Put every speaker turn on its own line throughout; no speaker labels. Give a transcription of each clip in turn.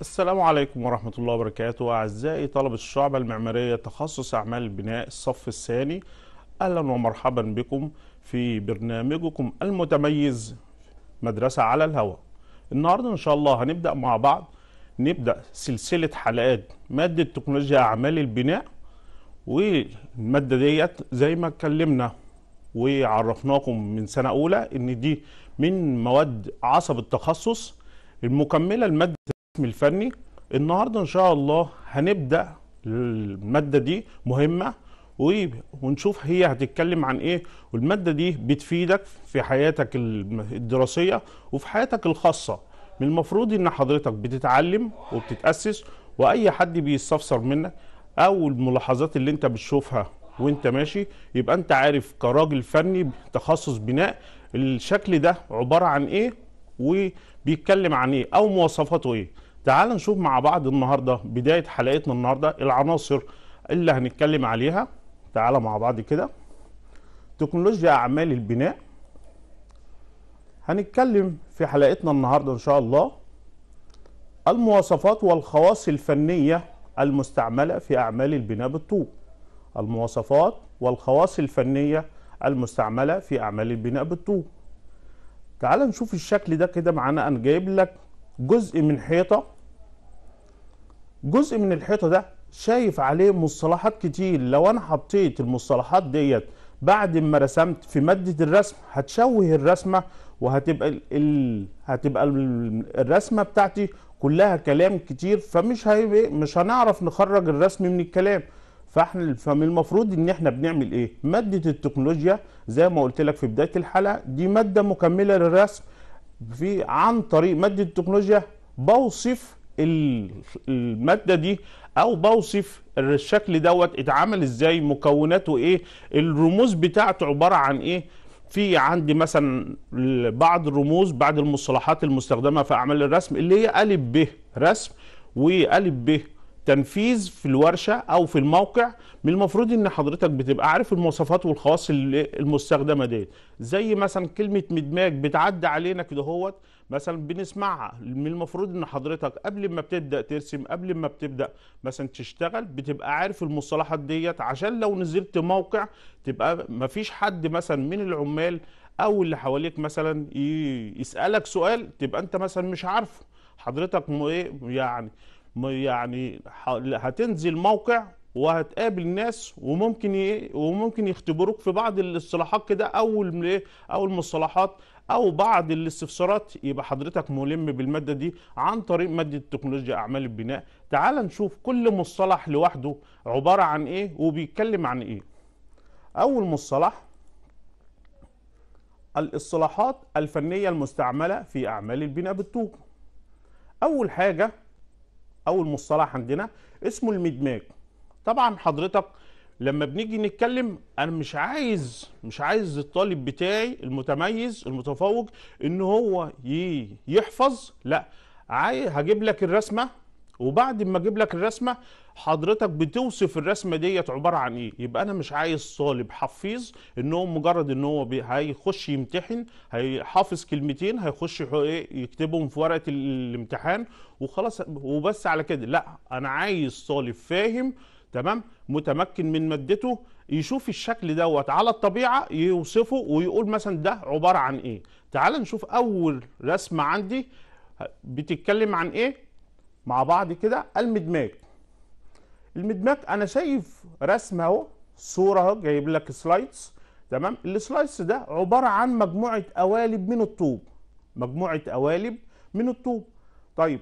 السلام عليكم ورحمة الله وبركاته أعزائي طلبة الشعبة المعمارية تخصص أعمال البناء الصف الثاني أهلا ومرحبا بكم في برنامجكم المتميز مدرسة على الهواء النهاردة إن شاء الله هنبدأ مع بعض نبدأ سلسلة حلقات مادة تكنولوجيا أعمال البناء والمادة ديت زي ما اتكلمنا وعرفناكم من سنة أولى إن دي من مواد عصب التخصص المكملة المادة الفني النهارده ان شاء الله هنبدا الماده دي مهمه ونشوف هي هتتكلم عن ايه والماده دي بتفيدك في حياتك الدراسيه وفي حياتك الخاصه من المفروض ان حضرتك بتتعلم وبتتاسس واي حد بيستفسر منك او الملاحظات اللي انت بتشوفها وانت ماشي يبقى انت عارف كراجل فني تخصص بناء الشكل ده عباره عن ايه وبيتكلم عن ايه او مواصفاته ايه تعال نشوف مع بعض النهارده بدايه حلقتنا النهارده العناصر اللي هنتكلم عليها تعال مع بعض كده تكنولوجيا اعمال البناء هنتكلم في حلقتنا النهارده ان شاء الله المواصفات والخواص الفنيه المستعمله في اعمال البناء بالطوب المواصفات والخواص الفنيه المستعمله في اعمال البناء بالطوب تعال نشوف الشكل ده كده معانا انا جايب لك جزء من حيطه جزء من الحيطه ده شايف عليه مصطلحات كتير لو انا حطيت المصطلحات ديت بعد ما رسمت في ماده الرسم هتشوه الرسمه وهتبقى الـ الـ هتبقى الرسمه بتاعتي كلها كلام كتير فمش هيبقى مش هنعرف نخرج الرسم من الكلام فاحنا فمن المفروض ان احنا بنعمل ايه ماده التكنولوجيا زي ما قلت لك في بدايه الحلقه دي ماده مكمله للرسم في عن طريق ماده التكنولوجيا بوصف الماده دي او بوصف الشكل دوت اتعمل ازاي مكوناته ايه الرموز بتاعته عباره عن ايه في عندي مثلا بعض الرموز بعض المصطلحات المستخدمه في اعمال الرسم اللي هي ا ب رسم و ا ب تنفيذ في الورشه او في الموقع من المفروض ان حضرتك بتبقى عارف المواصفات والخواص المستخدمه ديت زي مثلا كلمه مدماج بتعدي علينا كده هوت مثلا بنسمعها من المفروض ان حضرتك قبل ما بتبدا ترسم قبل ما بتبدا مثلا تشتغل بتبقى عارف المصطلحات ديت عشان لو نزلت موقع تبقى مفيش حد مثلا من العمال او اللي حواليك مثلا يسالك سؤال تبقى انت مثلا مش عارفه حضرتك ايه يعني يعني هتنزل موقع وهتقابل ناس وممكن ايه وممكن يختبروك في بعض الاصطلاحات كده اول ايه اول مصطلحات او بعض الاستفسارات يبقى حضرتك ملم بالماده دي عن طريق ماده تكنولوجيا اعمال البناء تعال نشوف كل مصطلح لوحده عباره عن ايه وبيتكلم عن ايه اول مصطلح الاصطلاحات الفنيه المستعمله في اعمال البناء بالطوب اول حاجه اول مصطلح عندنا اسمه المدماج طبعا حضرتك لما بنيجي نتكلم انا مش عايز مش عايز الطالب بتاعي المتميز المتفوق ان هو يحفظ لا هجيب لك الرسمه وبعد ما اجيب لك الرسمه حضرتك بتوصف الرسمه ديت عباره عن ايه يبقى انا مش عايز صالب حفيظ ان هو مجرد ان هو هيخش يمتحن هيحافظ كلمتين هيخش إيه؟ يكتبهم في ورقه الامتحان وخلاص وبس على كده لا انا عايز صالب فاهم تمام متمكن من مادته يشوف الشكل دوت على الطبيعه يوصفه ويقول مثلا ده عباره عن ايه تعال نشوف اول رسمه عندي بتتكلم عن ايه مع بعض كده المدماج المدماج انا شايف رسمه اهو صوره اهو جايب لك سلايدز تمام السلايدز ده عباره عن مجموعه قوالب من الطوب مجموعه قوالب من الطوب طيب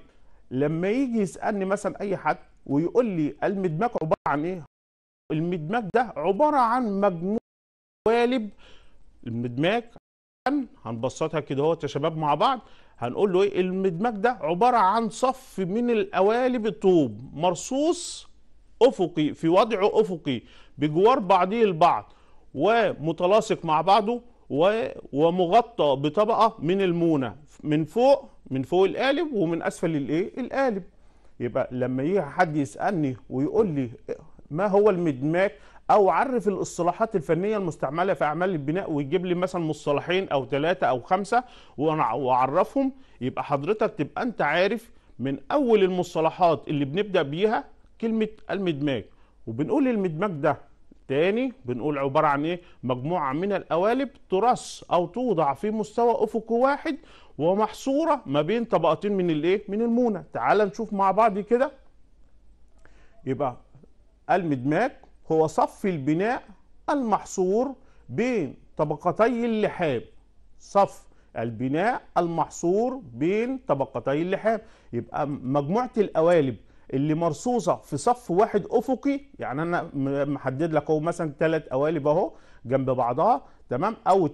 لما يجي يسالني مثلا اي حد ويقول لي المدماج عباره عن ايه المدماج ده عباره عن مجموعه قوالب المدماج هنبسطها كده اهوت يا شباب مع بعض هنقول له ايه المدمج ده عباره عن صف من القوالب الطوب مرصوص افقي في وضع افقي بجوار بعضه البعض ومتلاصق مع بعضه ومغطى بطبقه من المونه من فوق من فوق القالب ومن اسفل الايه القالب يبقى لما يجي حد يسالني ويقول لي ما هو المدماك او عرف الاصطلاحات الفنيه المستعمله في اعمال البناء ويجيب لي مثلا مصطلحين او ثلاثه او خمسه واعرفهم يبقى حضرتك تبقى انت عارف من اول المصطلحات اللي بنبدا بيها كلمه المدماج وبنقول المدماج ده تاني بنقول عباره عن ايه مجموعه من القوالب ترص او توضع في مستوى افق واحد ومحصوره ما بين طبقتين من الايه من المونه تعال نشوف مع بعض كده يبقى المدماج هو صف البناء المحصور بين طبقتي اللحام صف البناء المحصور بين طبقتي اللحام يبقى مجموعة القوالب اللي مرصوصة في صف واحد أفقي يعني أنا محدد لك أهو مثلا ثلاث قوالب أهو جنب بعضها تمام أو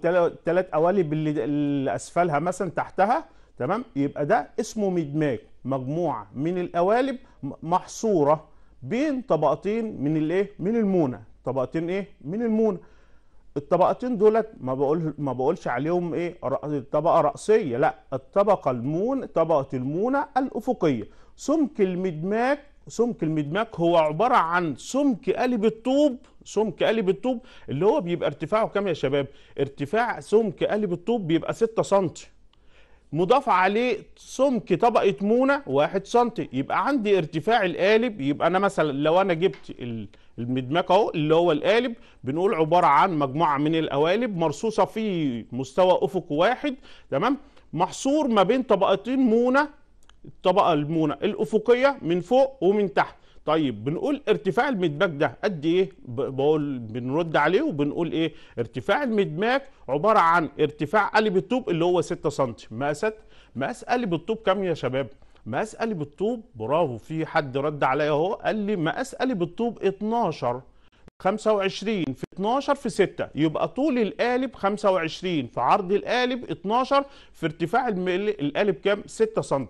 ثلاث قوالب اللي, اللي أسفلها مثلا تحتها تمام يبقى ده اسمه مدماج مجموعة من القوالب محصورة بين طبقتين من الايه من المونه طبقتين ايه من المونه الطبقتين دولت ما بقول ما بقولش عليهم ايه طبقه راسيه لا الطبقه المون طبقه المونه الافقيه سمك المدماك سمك المدماك هو عباره عن سمك قالب الطوب سمك قالب الطوب اللي هو بيبقى ارتفاعه كام يا شباب ارتفاع سمك قالب الطوب بيبقى 6 سم مضاف عليه سمك طبقه مونه 1 سم يبقى عندي ارتفاع القالب يبقى انا مثلا لو انا جبت المدماك اهو اللي هو القالب بنقول عباره عن مجموعه من القوالب مرصوصه في مستوى افق واحد تمام محصور ما بين طبقتين مونه الطبقه المونه الافقيه من فوق ومن تحت طيب بنقول ارتفاع المدماج ده قد ايه بقول بنرد عليه وبنقول ايه ارتفاع المدماج عباره عن ارتفاع قلب الطوب اللي هو 6 سم مقاسات مقاس قلب الطوب كام يا شباب مقاس قلب الطوب برافو في حد رد عليا اهو قال لي مقاس قلب الطوب 12 25 في 12 في 6 يبقى طول القالب 25 في عرض القالب 12 في ارتفاع القالب كام 6 سم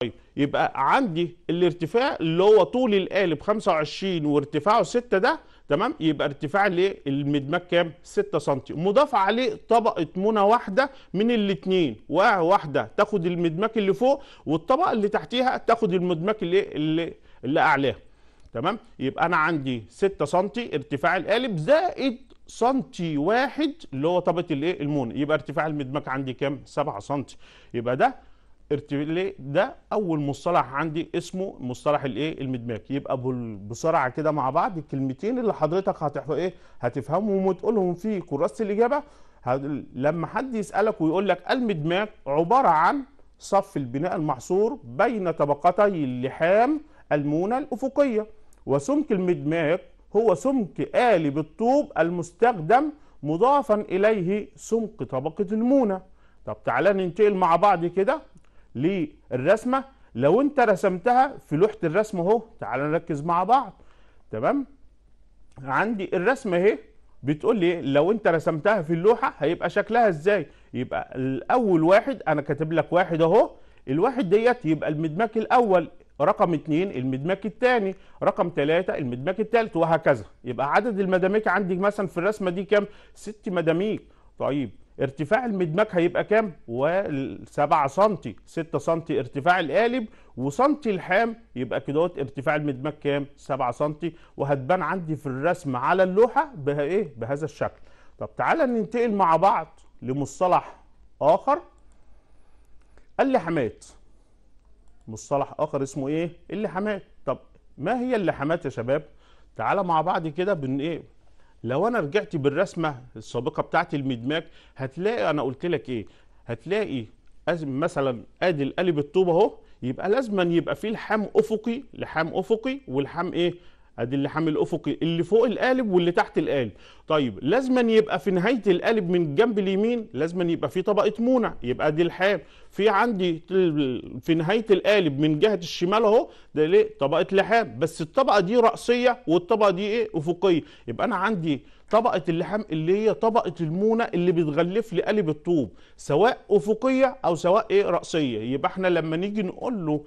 طيب يبقى عندي الارتفاع اللي هو طول القالب 25 وارتفاعه 6 ده تمام يبقى ارتفاع للمدماج كام 6 سم مضاف عليه طبقه منى واحده من الاثنين واحده تاخد المدماج اللي فوق والطبقه اللي تحتيها تاخد المدماج اللي اللي, اللي اعلاه تمام يبقى انا عندي 6 سم ارتفاع القالب زائد سنتي واحد اللي هو طبقه الايه المونه يبقى ارتفاع المدماج عندي كام 7 سم يبقى ده ارتيلي ده اول مصطلح عندي اسمه مصطلح الايه المدماك، يبقى بسرعه كده مع بعض الكلمتين اللي حضرتك هتحفظ ايه هتفهمهم وتقولهم في كراسه الاجابه لما حد يسالك ويقول لك المدماك عباره عن صف البناء المحصور بين طبقتي اللحام المونه الافقيه وسمك المدماك هو سمك آلي بالطوب المستخدم مضافا اليه سمك طبقه المونه طب تعالى ننتقل مع بعض كده للرسمه لو انت رسمتها في لوحه الرسم اهو تعال نركز مع بعض تمام عندي الرسمه اهي بتقول لي لو انت رسمتها في اللوحه هيبقى شكلها ازاي يبقى الاول واحد انا كاتب لك واحد اهو الواحد ديت يبقى المدمك الاول رقم اتنين المدمك الثاني رقم ثلاثة المدمك الثالث وهكذا يبقى عدد المداميك عندي مثلا في الرسمه دي كام ست مداميك طيب ارتفاع المدماج هيبقى كام؟ و 7 سم 6 سم ارتفاع القالب وسنتي الحام يبقى كدهوت ارتفاع المدماج كام؟ 7 سم وهتبان عندي في الرسم على اللوحه بها ايه؟ بهذا الشكل. طب تعالى ننتقل مع بعض لمصطلح اخر اللحامات. مصطلح اخر اسمه ايه؟ اللحامات. طب ما هي اللحامات يا شباب؟ تعالى مع بعض كده بن ايه؟ لو انا رجعت بالرسمه السابقه بتاعت المدماج هتلاقي انا قلت لك ايه هتلاقي مثلا ادي القالب الطوب اهو يبقى لازما يبقى فيه لحام افقي لحام افقي ولحام ايه ادي اللحام الافقي اللي فوق القالب واللي تحت القالب طيب لازما يبقى في نهايه القالب من الجنب اليمين لازما يبقى في طبقه مونع يبقى دي لحام في عندي في نهايه القالب من جهه الشمال اهو ده ليه طبقه لحام بس الطبقه دي راسيه والطبقه دي ايه افقيه يبقى انا عندي طبقه اللحام اللي هي طبقه المونه اللي بتغلف لي قالب الطوب سواء افقيه او سواء ايه راسيه يبقى احنا لما نيجي نقول له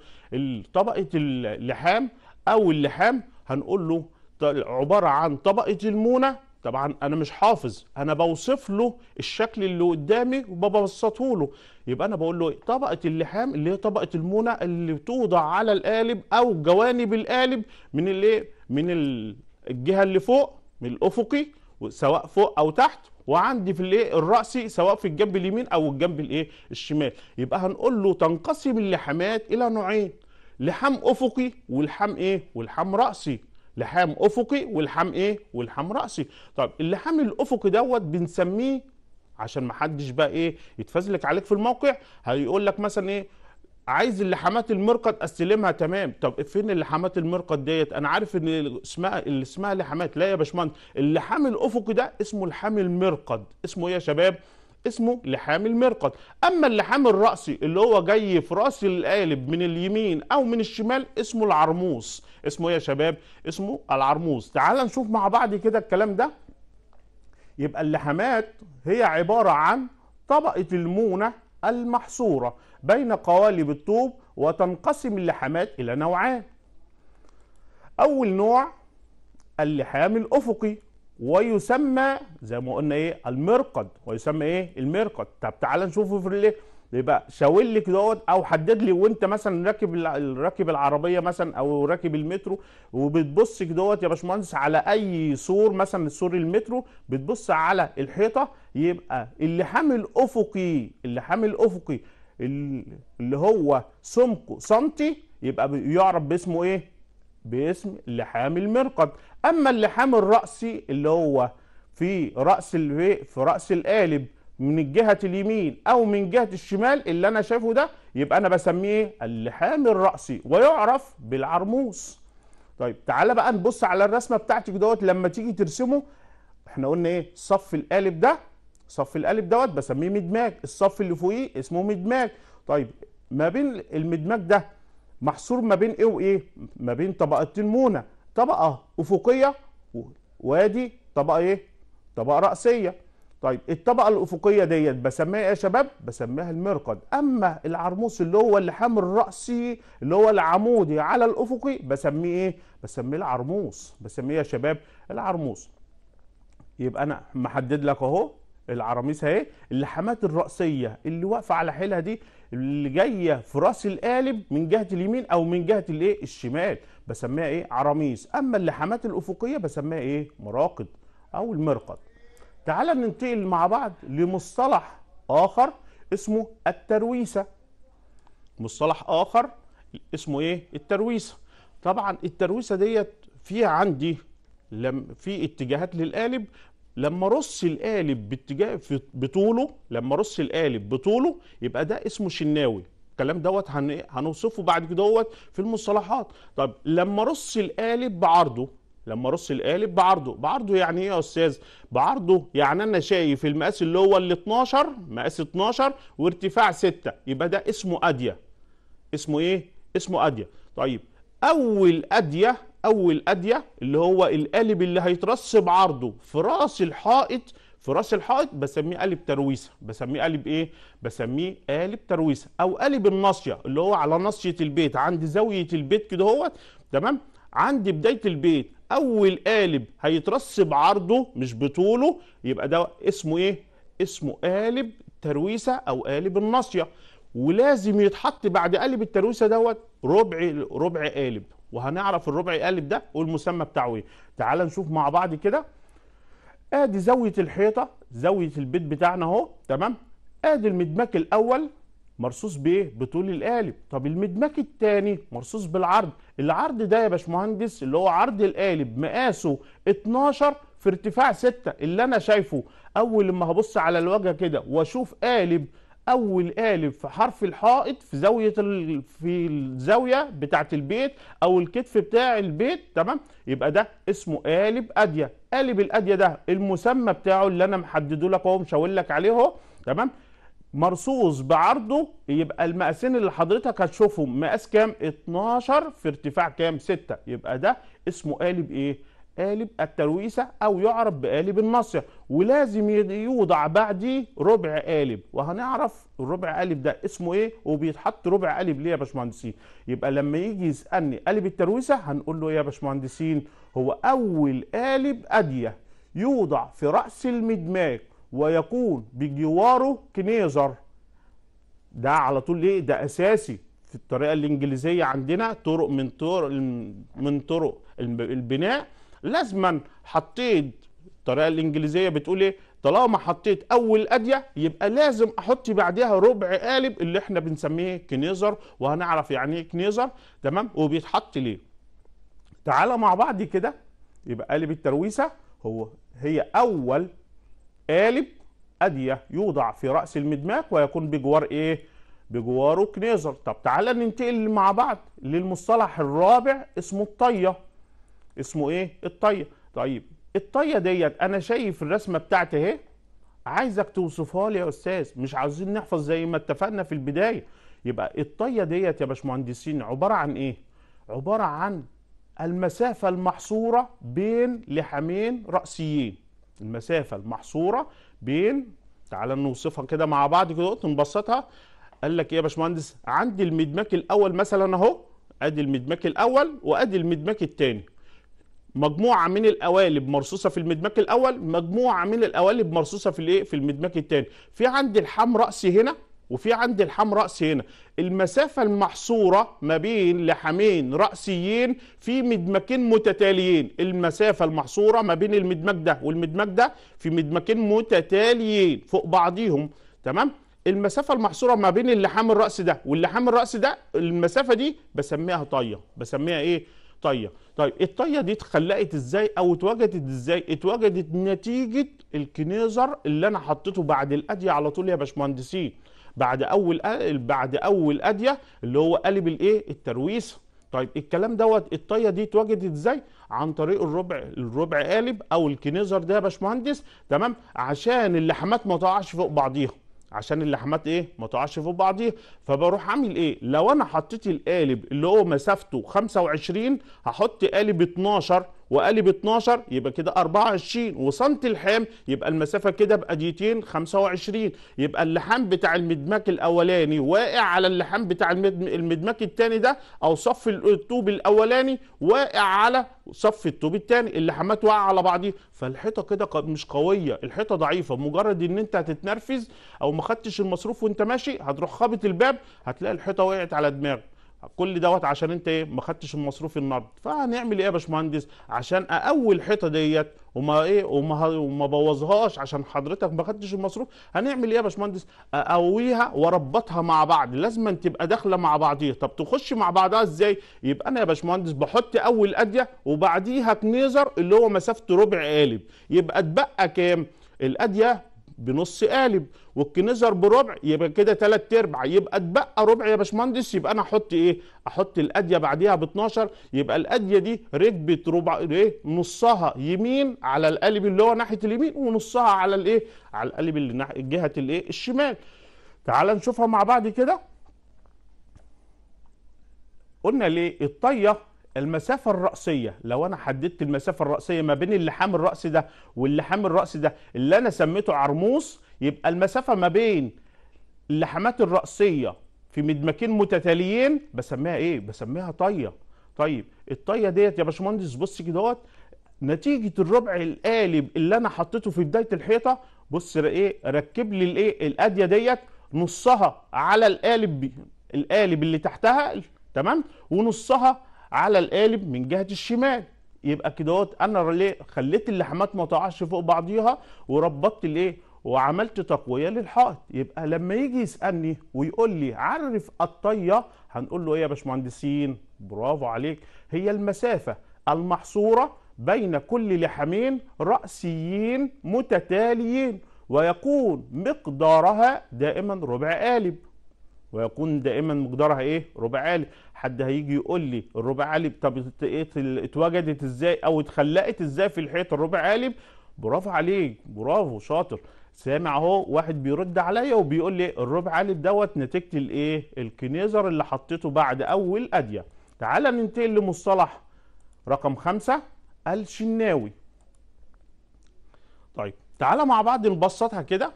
طبقه اللحام او اللحام هنقول له عباره عن طبقه المونه طبعا انا مش حافظ انا بوصف له الشكل اللي قدامي وببسطه له يبقى انا بقول له طبقه اللحام اللي هي طبقه المونه اللي بتوضع على القالب او جوانب القالب من الايه من الجهه اللي فوق من الافقي سواء فوق او تحت وعندي في الايه الراسي سواء في الجنب اليمين او الجنب الايه الشمال يبقى هنقول له تنقسم اللحامات الى نوعين لحام افقي ولحام ايه ولحام راسي لحام افقي ولحام ايه ولحام راسي طب اللحام الافقي دوت بنسميه عشان ما حدش بقى ايه يتفزلك عليك في الموقع هيقول لك مثلا ايه عايز اللحامات المرقد استلمها تمام طب فين اللحامات المرقد ديت انا عارف ان اسمها اللي اسمها لحامات لا يا باشمهندس اللحام الافقي ده اسمه لحام المرقد اسمه ايه يا شباب اسمه لحام المرقد اما اللحام الراسي اللي هو جاي في راس القالب من اليمين او من الشمال اسمه العرموس اسمه ايه يا شباب اسمه العرموس تعال نشوف مع بعض كده الكلام ده يبقى اللحامات هي عباره عن طبقه المونه المحصوره بين قوالب الطوب وتنقسم اللحامات الى نوعان اول نوع اللحام الافقي ويسمى زي ما قلنا ايه المرقد ويسمى ايه المرقد طب تعال نشوفه في ليه يبقى شاور لي دوت او حدد لي وانت مثلا راكب راكب العربيه مثلا او راكب المترو وبتبص دوت يا باشمهندس على اي سور مثلا سور المترو بتبص على الحيطه يبقى اللحام الافقي اللحام الافقي اللي هو سمكه سنتي يبقى يعرف باسمه ايه باسم لحام المرقد اما اللحام الراسي اللي هو في راس في راس القالب من الجهه اليمين او من جهه الشمال اللي انا شايفه ده يبقى انا بسميه اللحام الراسي ويعرف بالعرموس طيب تعالى بقى نبص على الرسمه بتاعتك دوت لما تيجي ترسمه احنا قلنا ايه صف القالب ده صف القالب دوت بسميه مدماج الصف اللي فوقيه اسمه مدماج طيب ما بين المدماج ده محصور ما بين ايه وايه ما بين طبقتين مونه طبقه افقيه وادي طبقه ايه طبقه راسيه طيب الطبقه الافقيه ديت بسميها ايه يا شباب بسميها المرقد اما العرموس اللي هو اللحام الرأسي اللي هو العمودي على الافقي بسميه ايه بسميه العرموس بسميه إيه يا شباب العرموس يبقى انا محدد لك اهو العراميس اهي اللحامات الراسيه اللي واقفه على حيلها دي اللي جايه في راس القالب من جهه اليمين او من جهه الايه الشمال بسميها ايه عراميس اما اللحامات الافقيه بسميها ايه مراقد او المرقد تعال ننتقل مع بعض لمصطلح اخر اسمه الترويسه مصطلح اخر اسمه ايه الترويسه طبعا الترويسه ديت فيها عندي لم في اتجاهات للقالب لما رص القالب باتجاه بطوله لما رص القالب بطوله يبقى ده اسمه شناوي الكلام دوت هن... إيه؟ هنوصفه بعد كده دوت في المصطلحات طب لما رص القالب بعرضه لما رص القالب بعرضه بعرضه يعني ايه يا استاذ بعرضه يعني انا شايف المقاس اللي هو ال 12 مقاس 12 وارتفاع 6 يبقى ده اسمه اديه اسمه ايه اسمه اديه طيب اول اديه اول اديه اللي هو القالب اللي هيترسب عرضه في راس الحائط في راس الحائط بسميه قالب ترويسه بسميه قالب ايه بسميه قالب ترويسه او قالب الناصيه اللي هو على ناصيه البيت عند زاويه البيت كده هو تمام عند بدايه البيت اول قالب هيترسب عرضه مش بطوله يبقى ده اسمه ايه اسمه قالب ترويسه او قالب الناصيه ولازم يتحط بعد قالب الترويسه دوت ربع ربع قالب وهنعرف الربع قالب ده والمسمى بتاعه ايه تعال نشوف مع بعض كده ادي زاويه الحيطه زاويه البيت بتاعنا اهو تمام ادي المدماك الاول مرصوص بايه بطول القالب طب المدماك الثاني مرصوص بالعرض العرض ده يا باشمهندس اللي هو عرض القالب مقاسه 12 في ارتفاع 6 اللي انا شايفه اول لما هبص على الواجهه كده واشوف قالب اول قالب في حرف الحائط في زاويه ال... في الزاويه بتاعه البيت او الكتف بتاع البيت تمام يبقى ده اسمه قالب اديه قالب الاديه ده المسمى بتاعه اللي انا محدده لك اهو مشاور لك عليه اهو تمام مرصوص بعرضه يبقى المقاسين اللي حضرتك هتشوفهم مقاس كام 12 في ارتفاع كام 6 يبقى ده اسمه قالب ايه قالب الترويسة أو يعرف بقالب الناصية ولازم يوضع بعدي ربع قالب وهنعرف الربع قالب ده اسمه إيه وبيتحط ربع قالب ليه يا باشمهندسين يبقى لما يجي يسألني قالب الترويسة هنقول له إيه يا باشمهندسين هو أول قالب أدية يوضع في رأس المدماغ ويكون بجواره كنيزر ده على طول ليه ده أساسي في الطريقة الإنجليزية عندنا طرق من طرق من طرق البناء لازما حطيت الطريقه الانجليزيه بتقول ايه طالما حطيت اول اديه يبقى لازم احط بعدها ربع قالب اللي احنا بنسميه كنيزر وهنعرف يعني ايه كنيزر تمام وبيتحط ليه تعالى مع بعض كده يبقى قالب الترويسه هو هي اول قالب اديه يوضع في راس المدماك ويكون بجوار ايه بجواره كنيزر طب تعالى ننتقل مع بعض للمصطلح الرابع اسمه الطيه اسمه ايه الطيه طيب الطيه ديت انا شايف الرسمه بتاعتي اهي عايزك توصفها لي يا استاذ مش عاوزين نحفظ زي ما اتفقنا في البدايه يبقى الطيه ديت يا باشمهندسين عباره عن ايه عباره عن المسافه المحصوره بين لحامين راسيين المسافه المحصوره بين تعال نوصفها كده مع بعض كده نبسطها قال لك ايه يا باشمهندس عندي المدماك الاول مثلا اهو ادي المدماك الاول وادي المدماك الثاني مجموعه من القوالب مرصوصه في المدماك الاول مجموعه من القوالب مرصوصه في الايه في المدماك الثاني في عندي الحام راسي هنا وفي عندي الحام راسي هنا المسافه المحصوره ما بين لحامين راسيين في مدماكين متتاليين المسافه المحصوره ما بين المدماك ده والمدماك ده في مدماكين متتاليين فوق بعضيهم تمام المسافة المحصورة ما بين اللحام الرأس ده واللحام الرأس ده المسافة دي بسميها طية، بسميها ايه طيه طيب الطيه دي اتخلقت ازاي او اتوجدت ازاي اتوجدت نتيجه الكنيزر اللي انا حطيته بعد الاديه على طول يا باشمهندسين بعد اول بعد اول اديه اللي هو قالب الايه الترويسه طيب الكلام دوت الطيه دي اتوجدت ازاي عن طريق الربع الربع قالب او الكنيزر ده يا باشمهندس تمام عشان اللحمات ما تقعش فوق بعضيها عشان اللحمات ايه ما تقعش فوق بعضيها فبروح عامل ايه لو انا حطيت القالب اللي هو مسافته 25 هحط قالب 12 وقلب 12 يبقى كده 24 وسنتي لحام يبقى المسافه كده باديتين 25 يبقى اللحام بتاع المدماك الاولاني واقع على اللحام بتاع المدماك الثاني ده او صف الطوب الاولاني واقع على صف الطوب الثاني اللحامات واقعه على بعضيها فالحيطه كده مش قويه الحيطه ضعيفه مجرد ان انت هتتنرفز او ما خدتش المصروف وانت ماشي هتروح خابط الباب هتلاقي الحيطه وقعت على دماغك كل دوت عشان انت ايه ما خدتش المصروف النقد فهنعمل ايه يا باشمهندس عشان اقوي الحيطه ديت وما ايه وما وما بوظهاش عشان حضرتك ما خدتش المصروف هنعمل ايه يا باشمهندس اقويها واربطها مع بعض لازم تبقى داخله مع بعضيها طب تخش مع بعضها ازاي يبقى انا يا باشمهندس بحط اول اديه وبعديها كنيزر اللي هو مسافته ربع قالب يبقى اتبقى كام الاديه بنص قالب والكنيزر بربع يبقى كده ثلاث ارباع يبقى اتبقى ربع يا باشمهندس يبقى انا احط ايه؟ احط الاديه بعديها ب 12 يبقى الاديه دي ركبت ربع ايه؟ نصها يمين على القالب اللي هو ناحيه اليمين ونصها على الايه؟ على القالب اللي ناحيه جهه الايه؟ الشمال. تعال نشوفها مع بعض كده. قلنا ليه؟ الطيه المسافة الرأسية لو أنا حددت المسافة الرأسية ما بين اللحام الرأس ده واللحام الرأس ده اللي أنا سميته عرموس يبقى المسافة ما بين اللحمات الرأسية في مدمكين متتاليين بسميها إيه؟ بسميها طية طيب الطية ديت يا باشمهندس بص كدهوت نتيجة الربع القالب اللي أنا حطيته في بداية الحيطة بص إيه ركب لي الإيه الأدية ديت نصها على القالب القالب اللي تحتها تمام ونصها على القالب من جهه الشمال يبقى كدهوت انا ليه خليت اللحمات ما تقعش فوق بعضيها وربطت الايه وعملت تقويه للحائط يبقى لما يجي يسالني ويقول لي عرف الطيه هنقول له ايه يا باشمهندسين برافو عليك هي المسافه المحصوره بين كل لحمين راسيين متتاليين ويكون مقدارها دائما ربع قالب ويكون دائما مقدارها ايه ربع عالي حد هيجي يقول لي الربع عالي طب اتوجدت ازاي او اتخلقت ازاي في الحيط الربع عالي برافو عليك برافو شاطر سامع اهو واحد بيرد عليا وبيقول لي الربع عالي دوت نتيجه الايه الكنيزر اللي حطيته بعد اول اديه تعال ننتقل لمصطلح رقم خمسة الشناوي طيب تعال مع بعض نبسطها كده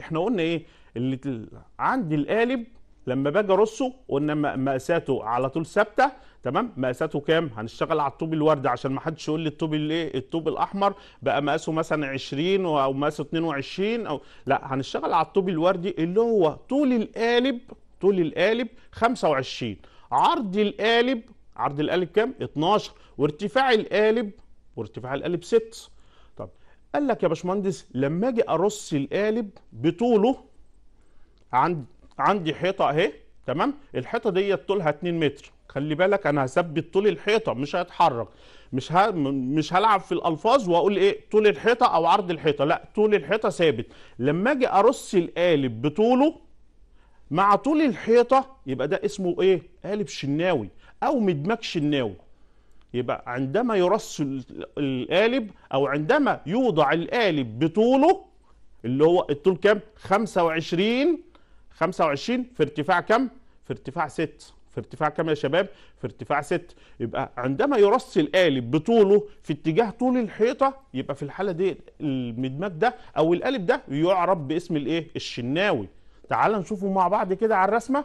احنا قلنا ايه اللي عند القالب لما باجي ارصه قلنا مقاساته على طول ثابته تمام مقاساته كام هنشتغل على الطوب الورد عشان ما حدش يقول لي الطوب الايه الطوب الاحمر بقى مقاسه مثلا 20 او مقاسه 22 او لا هنشتغل على الطوب الوردي اللي هو طول القالب طول القالب 25 عرض القالب عرض القالب كام 12 وارتفاع القالب وارتفاع القالب 6 طب قال لك يا باشمهندس لما اجي ارص القالب بطوله عند عندي حيطه اهي تمام الحيطه ديت طولها 2 متر خلي بالك انا هثبت طول الحيطه مش هيتحرك مش ه... مش هلعب في الالفاظ واقول ايه طول الحيطه او عرض الحيطه لا طول الحيطه ثابت لما اجي ارص القالب بطوله مع طول الحيطه يبقى ده اسمه ايه قالب شناوي او مدماج شناوي يبقى عندما يرص القالب او عندما يوضع القالب بطوله اللي هو الطول كام 25 25 في ارتفاع كم؟ في ارتفاع 6 في ارتفاع كم يا شباب؟ في ارتفاع 6 يبقى عندما يرص القالب بطوله في اتجاه طول الحيطه يبقى في الحاله دي المدماج ده او القالب ده يعرف باسم الايه؟ الشناوي. تعال نشوفه مع بعض كده على الرسمه.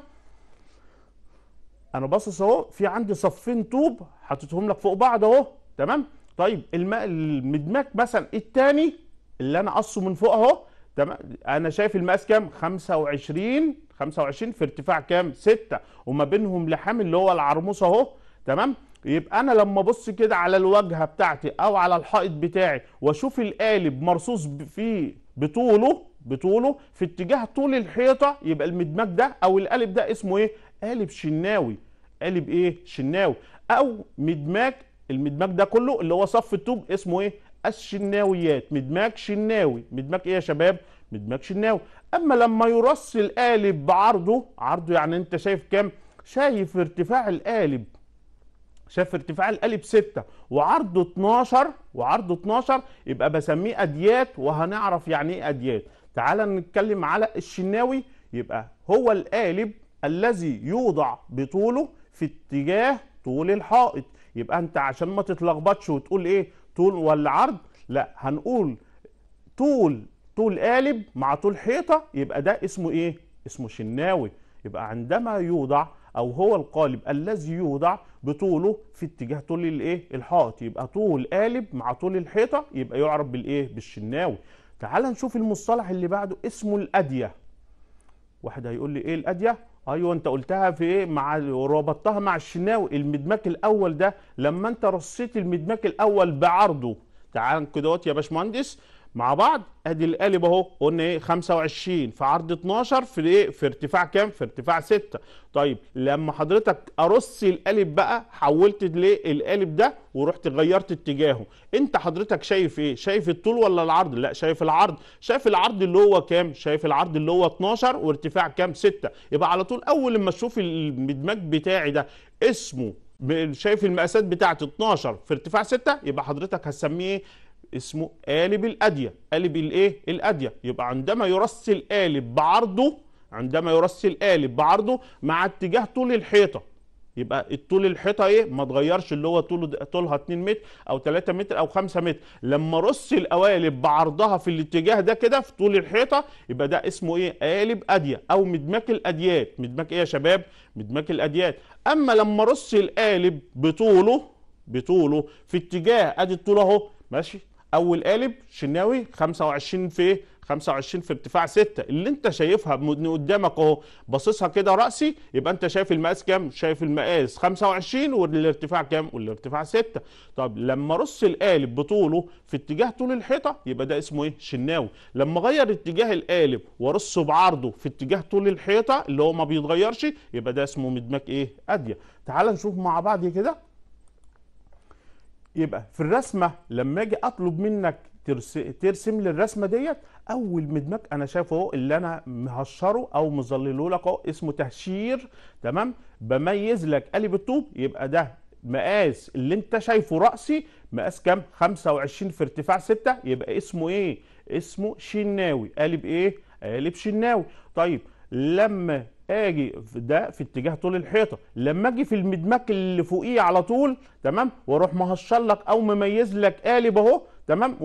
انا باصص اهو في عندي صفين طوب حاططهم لك فوق بعض اهو تمام؟ طيب المدماج مثلا الثاني اللي انا قصه من فوق اهو تمام انا شايف المقاس كام 25 25 في ارتفاع كام 6 وما بينهم لحام اللي هو العرموس اهو تمام يبقى انا لما ابص كده على الواجهه بتاعتي او على الحائط بتاعي واشوف القالب مرصوص فيه بطوله بطوله في اتجاه طول الحيطه يبقى المدماج ده او القالب ده اسمه ايه قالب شناوي قالب ايه شناوي او مدماج المدماج ده كله اللي هو صف الطوب اسمه ايه الشناويات مدماك شناوي مدماك ايه يا شباب مدماك شناوي اما لما يرص القالب بعرضه عرضه يعني انت شايف كام شايف ارتفاع القالب شاف ارتفاع القالب 6 وعرضه 12 وعرضه 12 يبقى بسميه اديات وهنعرف يعني ايه اديات تعال نتكلم على الشناوي يبقى هو القالب الذي يوضع بطوله في اتجاه طول الحائط يبقى انت عشان ما تتلخبطش وتقول ايه طول والعرض لا هنقول طول طول قالب مع طول حيطه يبقى ده اسمه ايه اسمه شناوي يبقى عندما يوضع او هو القالب الذي يوضع بطوله في اتجاه طول الايه الحائط يبقى طول قالب مع طول الحيطه يبقى يعرف بالايه بالشناوي تعال نشوف المصطلح اللي بعده اسمه الاديه واحد هيقول لي ايه الاديه ايوه انت قلتها في ايه مع وربطتها مع الشناوي المدماك الاول ده لما انت رصيت المدماك الاول بعرضه تعال كده يا باشمهندس مع بعض ادي القالب اهو قلنا ايه 25 في عرض 12 في ايه في ارتفاع كام في ارتفاع 6 طيب لما حضرتك ارص القالب بقى حولت ليه القالب ده ورحت غيرت اتجاهه انت حضرتك شايف ايه شايف الطول ولا العرض لا شايف العرض شايف العرض اللي هو كام شايف العرض اللي هو 12 وارتفاع كام 6 يبقى على طول اول لما تشوف المدمج بتاعي ده اسمه شايف المقاسات بتاعت 12 في ارتفاع 6 يبقى حضرتك هتسميه ايه اسمه قالب الأدية قالب الإيه؟ الأدية يبقى عندما يرسل القالب بعرضه عندما يرسل القالب بعرضه مع اتجاه طول الحيطة يبقى الطول الحيطة ايه ما تغيرش اللي هو طوله طولها 2 متر او 3 متر او 5 متر لما رص القوالب بعرضها في الاتجاه ده كده في طول الحيطة يبقى ده اسمه ايه قالب أدية او مدماك الأديات مدماك ايه يا شباب مدماك الأديات اما لما رص القالب بطوله بطوله في اتجاه ادي الطول اهو ماشي اول قالب شناوي 25 في 25 في ارتفاع 6 اللي انت شايفها من قدامك اهو باصصها كده راسي يبقى انت شايف المقاس كام شايف المقاس 25 والارتفاع كام والارتفاع 6 طب لما رص القالب بطوله في اتجاه طول الحيطه يبقى ده اسمه ايه شناوي لما اغير اتجاه القالب وارصه بعرضه في اتجاه طول الحيطه اللي هو ما بيتغيرش يبقى ده اسمه مدماك ايه اديه تعال نشوف مع بعض كده يبقى في الرسمه لما اجي اطلب منك ترسم لي الرسمه ديت اول مدمج انا شايفه اهو اللي انا مهشره او مظلله لك اهو اسمه تهشير تمام بميز لك قالب الطوب يبقى ده مقاس اللي انت شايفه راسي مقاس كام 25 في ارتفاع 6 يبقى اسمه ايه اسمه شناوي قالب ايه قالب شناوي طيب لما اجي ده في اتجاه طول الحيطه لما اجي في المدمك اللي فوقيه على طول تمام واروح مهشر لك او مميز لك قالب اهو تمام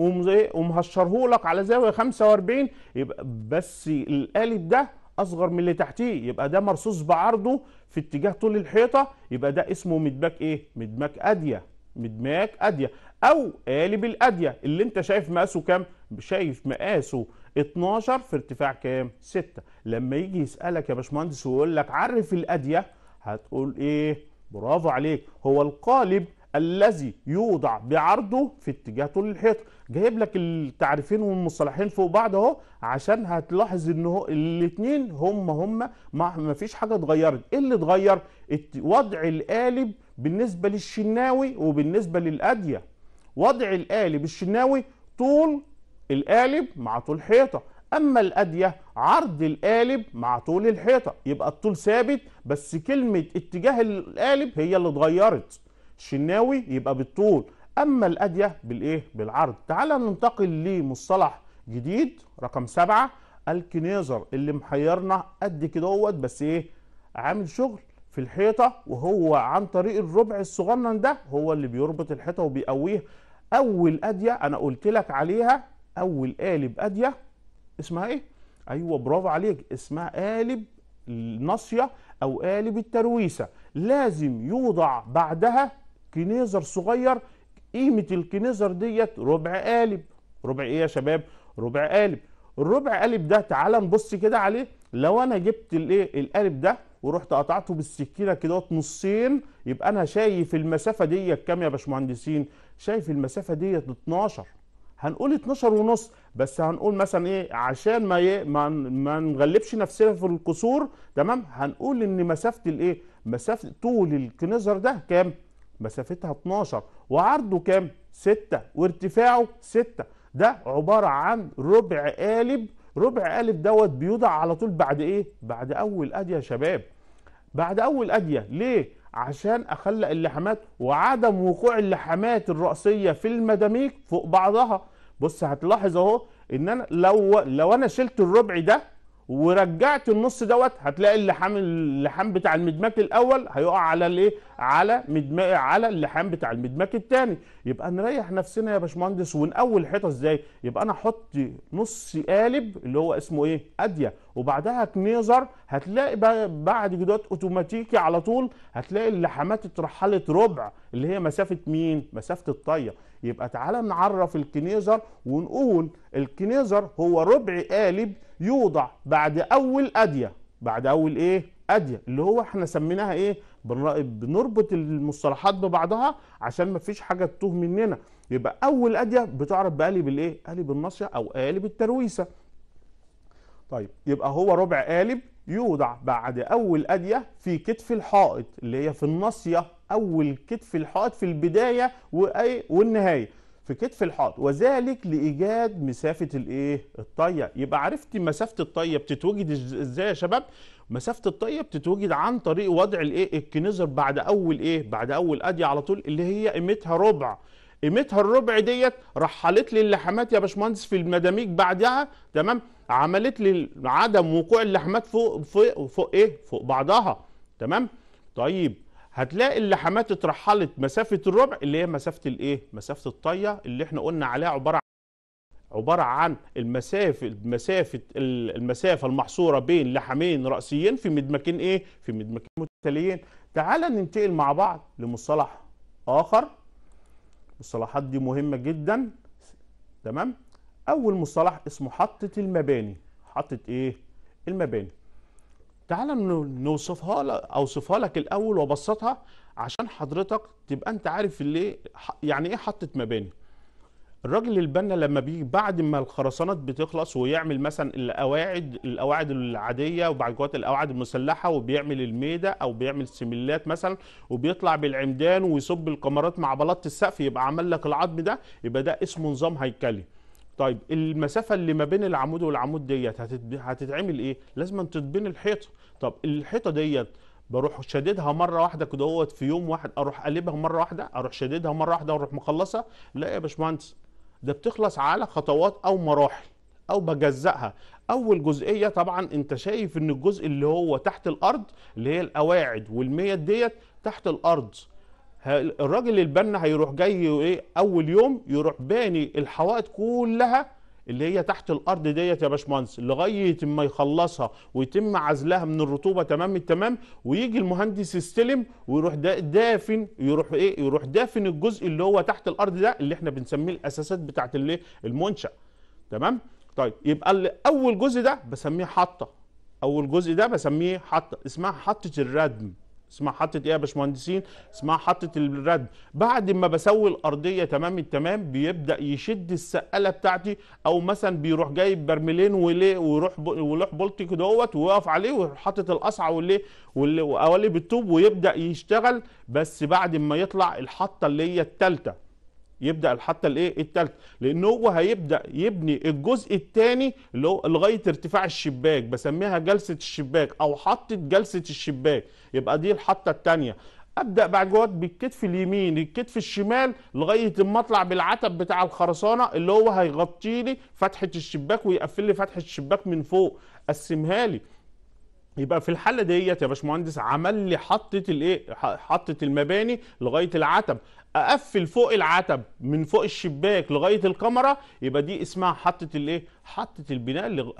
ومهشره لك على زاويه 45 يبقى بس القالب ده اصغر من اللي تحتيه يبقى ده مرصوص بعرضه في اتجاه طول الحيطه يبقى ده اسمه مدماك ايه مدماك اديه مدماك اديه او قالب الاديه اللي انت شايف مقاسه كام شايف مقاسه 12 في ارتفاع كام 6 لما يجي يسالك يا باشمهندس ويقول لك عرف الاديه هتقول ايه برافو عليك هو القالب الذي يوضع بعرضه في اتجاه طول الحيط جايب لك التعريفين والمصطلحين فوق بعض اهو عشان هتلاحظ ان هو الاثنين هم هم ما فيش حاجه اتغيرت ايه اللي اتغير وضع القالب بالنسبه للشناوي وبالنسبه للاديه وضع القالب الشناوي طول القالب مع طول حيطه اما الاديه عرض القالب مع طول الحيطه يبقى الطول ثابت بس كلمه اتجاه القالب هي اللي اتغيرت الشناوي يبقى بالطول اما الاديه بالايه بالعرض تعال ننتقل لمصطلح جديد رقم سبعة الكنيزر اللي محيرنا قد كده بس ايه عامل شغل في الحيطه وهو عن طريق الربع الصغنن ده هو اللي بيربط الحيطه وبيقويها اول اديه انا قلت لك عليها اول قالب اديه اسمها ايه ايوه برافو عليك اسمها قالب الناصيه او قالب الترويسه لازم يوضع بعدها كنيزر صغير قيمه الكنيزر ديت ربع قالب ربع ايه يا شباب ربع قالب الربع قالب ده تعال نبص كده عليه لو انا جبت الايه القالب ده ورحت قطعته بالسكينه كده نصين يبقى انا شايف المسافه ديت كام يا باشمهندسين شايف المسافه ديت 12 هنقول 12 ونص بس هنقول مثلا ايه عشان ما ايه ما, ما نغلبش نفسنا في القصور تمام هنقول ان مسافه الايه مسافه طول الكنيزر ده كام مسافتها 12 وعرضه كام 6 وارتفاعه 6 ده عباره عن ربع قالب ربع قالب دوت بيوضع على طول بعد ايه بعد اول اديه يا شباب بعد اول اديه ليه عشان اخلق اللحمات وعدم وقوع اللحمات الرأسية في المداميك فوق بعضها بص هتلاحظ اهو ان انا لو لو انا شلت الربع ده ورجعت النص دوت هتلاقي اللحام اللحام بتاع المدماك الاول هيقع على الايه على مدما على اللحام بتاع المدماك الثاني يبقى نريح نفسنا يا باشمهندس ونقول حيطه ازاي يبقى انا احط نص قالب اللي هو اسمه ايه اديه وبعدها كنيزر هتلاقي بعد جدوت اوتوماتيكي على طول هتلاقي اللحمات اترحلت ربع اللي هي مسافه مين مسافه الطيه يبقى تعالى نعرف الكنيزر ونقول الكنيزر هو ربع قالب يوضع بعد اول اديه بعد اول ايه اديه اللي هو احنا سميناها ايه بنربط المصطلحات ببعضها عشان ما فيش حاجه تتوه مننا يبقى اول اديه بتعرف بقالب الايه قالب الناصيه او قالب الترويسه طيب يبقى هو ربع قالب يوضع بعد اول اديه في كتف الحائط اللي هي في الناصيه اول كتف الحائط في البدايه والنهايه في كتف الحائط وذلك لايجاد مسافه الايه الطيه يبقى عرفتي مسافه الطيه بتتوجد ازاي يا شباب مسافه الطيه بتتوجد عن طريق وضع الايه الكنيزر بعد اول ايه بعد اول اديه على طول اللي هي قيمتها ربع قيمتها الربع ديت رحلت لي اللحمات يا باشمهندس في المداميج بعدها تمام عملت لي عدم وقوع اللحمات فوق فوق فوق ايه فوق بعضها تمام طيب هتلاقي اللحمات اترحلت مسافه الربع اللي هي مسافه الايه مسافه الطيه اللي احنا قلنا عليها عباره عباره عن المسافه مسافه المسافه المحصوره بين لحمين راسيين في مدمكين ايه في مدمكين متتاليين تعال ننتقل مع بعض لمصطلح اخر المصطلحات دي مهمه جدا تمام اول مصطلح اسمه حطه المباني حطه ايه المباني تعال نوصفها لك اوصفها لك الاول وابسطها عشان حضرتك تبقى انت عارف اللي يعني ايه حطه مباني الراجل البنا لما بيجي بعد ما الخرسانات بتخلص ويعمل مثلا القواعد القواعد العاديه وبعد كده القواعد المسلحه وبيعمل الميده او بيعمل سميلات مثلا وبيطلع بالعمدان ويصب الكمرات مع بلاط السقف يبقى عمل لك العظم ده يبقى ده اسمه نظام هيكلي طيب المسافة اللي ما بين العمود والعمود ديت هتتعمل ايه؟ لازم تتبني الحيطة، طب الحيطة ديت بروح شددها مرة واحدة كده في يوم واحد اروح قلبها مرة واحدة، اروح شددها مرة واحدة واروح مخلصها؟ لا يا باشمهندس ده بتخلص على خطوات او مراحل او بجزأها، اول جزئية طبعا انت شايف ان الجزء اللي هو تحت الارض اللي هي القواعد والمية ديت تحت الارض الراجل البنا هيروح جاي ايه اول يوم يروح باني الحوائط كلها اللي هي تحت الارض ديت يا باشمهندس لغايه ما يخلصها ويتم عزلها من الرطوبه تمام التمام ويجي المهندس يستلم ويروح دافن يروح ايه يروح دافن الجزء اللي هو تحت الارض ده اللي احنا بنسميه الاساسات بتاعه الايه المنشا تمام طيب يبقى اول جزء ده بسميه حطه اول جزء ده بسميه حطه اسمها حطه الردم اسمها حطه ايه يا باشمهندسين اسمها حطه الرد بعد ما بسوي الارضيه تمام التمام بيبدا يشد السقاله بتاعتي او مثلا بيروح جايب برميلين وليه ويروح ولوح بولتي دوت ويقف عليه ويروح حاطط القصعه وليه وقوالب الطوب ويبدا يشتغل بس بعد ما يطلع الحطه اللي هي الثالثه يبدا الحته الايه الثالثه لان هو هيبدا يبني الجزء الثاني اللي هو لغايه ارتفاع الشباك بسميها جلسه الشباك او حطه جلسه الشباك يبقى دي الحطه الثانيه ابدا بعد جوات بالكتف اليمين الكتف الشمال لغايه اما اطلع بالعتب بتاع الخرسانه اللي هو هيغطي لي فتحه الشباك ويقفل لي فتحه الشباك من فوق قسمها لي يبقى في الحاله ديت يا باشمهندس عمل لي حطه الايه حطه المباني لغايه العتب اقفل فوق العتب من فوق الشباك لغايه الكاميرا يبقى دي اسمها حطه الايه حطه البناء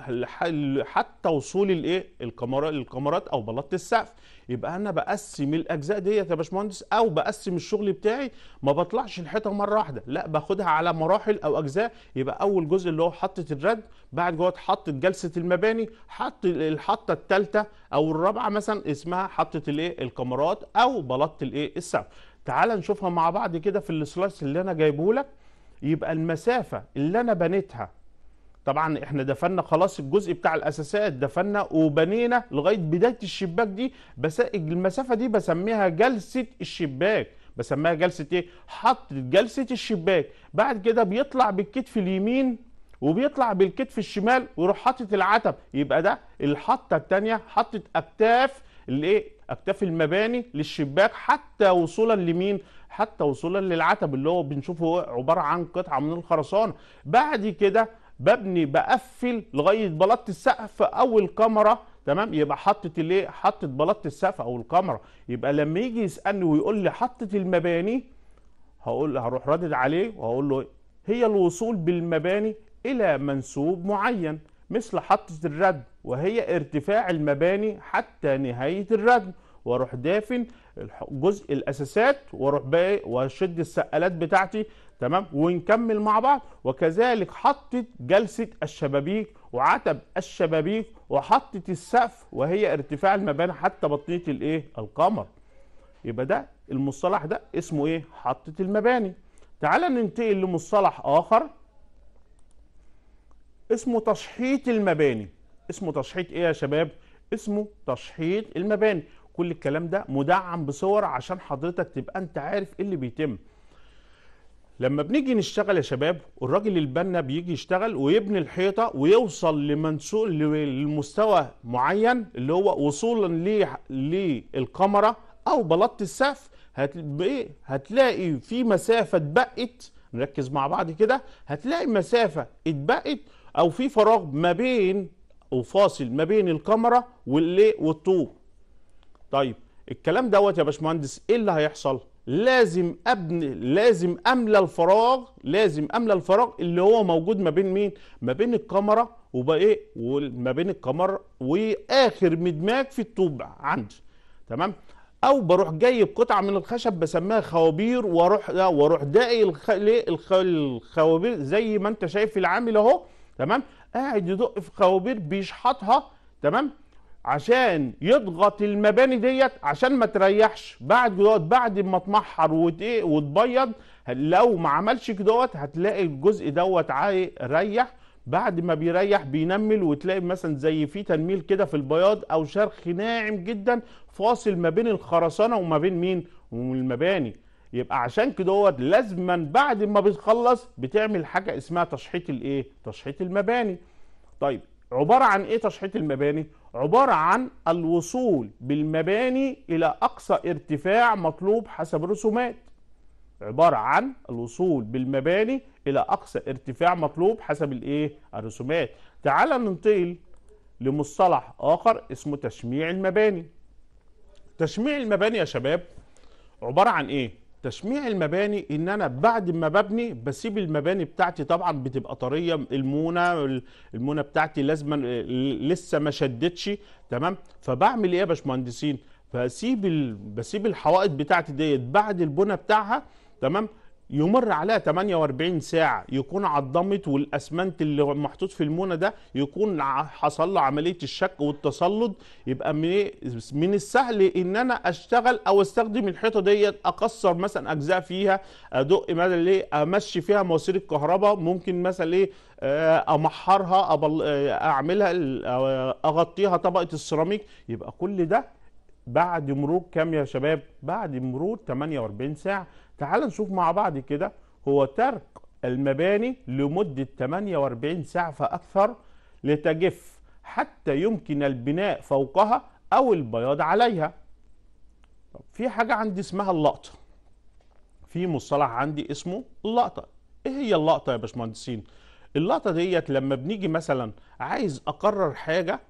حتى وصول الايه الكاميرا الكاميرات او بلاطه السقف يبقى انا بقسم الاجزاء ديت يا باشمهندس او بقسم الشغل بتاعي ما بطلعش الحيطه مره واحده لا باخدها على مراحل او اجزاء يبقى اول جزء اللي هو حطه الرد بعد جوه حطه جلسه المباني حط الحطه الثالثه او الرابعه مثلا اسمها حطه الايه الكاميرات او بلاط الايه السقف تعال نشوفها مع بعض كده في السلايس اللي انا جايبه لك يبقى المسافه اللي انا بنيتها طبعا احنا دفنا خلاص الجزء بتاع الاساسات دفنا وبنينا لغايه بدايه الشباك دي بس المسافه دي بسميها جلسه الشباك بسميها جلسه ايه حط جلسه الشباك بعد كده بيطلع بالكتف اليمين وبيطلع بالكتف الشمال ويروح حاطط العتب يبقى ده الحطه الثانيه حطت اكتاف الايه اكتاف المباني للشباك حتى وصولا لمين حتى وصولا للعتب اللي هو بنشوفه عباره عن قطعه من الخرسانه بعد كده ببني بقفل لغايه بلاط السقف او الكاميرا تمام يبقى حطت الايه حطت بلاط السقف او الكاميرا يبقى لما يجي يسالني ويقول لي حطت المباني هقول هروح رادد عليه وهقول له هي الوصول بالمباني الى منسوب معين مثل حطه الردم وهي ارتفاع المباني حتى نهايه الردم واروح دافن جزء الاساسات واروح بقى واشد السقالات بتاعتي تمام ونكمل مع بعض وكذلك حطت جلسه الشبابيك وعتب الشبابيك وحطت السقف وهي ارتفاع المباني حتى بطنيه الايه القمر يبقى ده المصطلح ده اسمه ايه حطت المباني تعال ننتقل لمصطلح اخر اسمه تشحيط المباني اسمه تشحيط ايه يا شباب اسمه تشحيط المباني كل الكلام ده مدعم بصور عشان حضرتك تبقى انت عارف ايه اللي بيتم لما بنيجي نشتغل يا شباب الراجل البنا بيجي يشتغل ويبني الحيطه ويوصل لمنسوق للمستوى معين اللي هو وصولا للقمره او بلاط السقف إيه، هتلاقي في مسافه اتبقت نركز مع بعض كده هتلاقي مسافه اتبقت او في فراغ ما بين او فاصل ما بين الكاميرا والطوب طيب الكلام دوت يا باشمهندس ايه اللي هيحصل لازم ابني لازم املى الفراغ لازم املى الفراغ اللي هو موجود ما بين مين ما بين الكاميرا وبايه ايه وما بين الكاميرا واخر مدماج في الطوب عندي تمام او بروح جايب قطعه من الخشب بسميها خوابير واروح واروح داقي الخ... الخ... الخوابير زي ما انت شايف العامل اهو تمام قاعد يدق في خوابير بيشحطها تمام عشان يضغط المباني ديت عشان ما تريحش بعد دوت بعد ما تمحر إيه، وتبيض لو ما عملش دوت هتلاقي الجزء دوت ريح بعد ما بيريح بينمل وتلاقي مثلا زي في تنميل كده في البياض او شرخ ناعم جدا فاصل ما بين الخرسانه وما بين مين والمباني يبقى عشان كدهوت لازما بعد ما بتخلص بتعمل حاجه اسمها تشحيط الايه تشحيط المباني طيب عباره عن ايه تشحيط المباني عبارة عن الوصول بالمباني إلى أقصى ارتفاع مطلوب حسب الرسومات عبارة عن الوصول بالمباني إلى أقصى ارتفاع مطلوب حسب الإيه؟ الرسومات تعال ننتقل لمصطلح آخر اسمه تشميع المباني تشميع المباني يا شباب عبارة عن إيه؟ تشميع المباني ان انا بعد ما ببني بسيب المباني بتاعتي طبعا بتبقى طريه المونه المونه بتاعتي لازما آه، لسه ما شدتش تمام فبعمل ايه يا باشمهندسين بسيب بسيب الحوائط بتاعتي ديت بعد البنى بتاعها تمام يمر عليها 48 ساعه يكون عضمت والاسمنت اللي محطوط في المونه ده يكون حصل له عمليه الشك والتصلد يبقى إيه؟ من السهل ان انا اشتغل او استخدم الحيطه ديت اكسر مثلا اجزاء فيها ادق مثلا إيه امشي فيها مواسير الكهرباء ممكن مثلا ايه آه، امحرها أبل... آه، اعملها آه، اغطيها طبقه السيراميك يبقى كل ده بعد مرور كام يا شباب بعد مرور 48 ساعه تعال نشوف مع بعض كده هو ترك المباني لمدة 48 ساعة فأكثر لتجف حتى يمكن البناء فوقها أو البياض عليها طب في حاجة عندي اسمها اللقطة في مصطلح عندي اسمه اللقطة ايه هي اللقطة يا باشمهندسين اللقطة ديت لما بنيجي مثلا عايز اقرر حاجة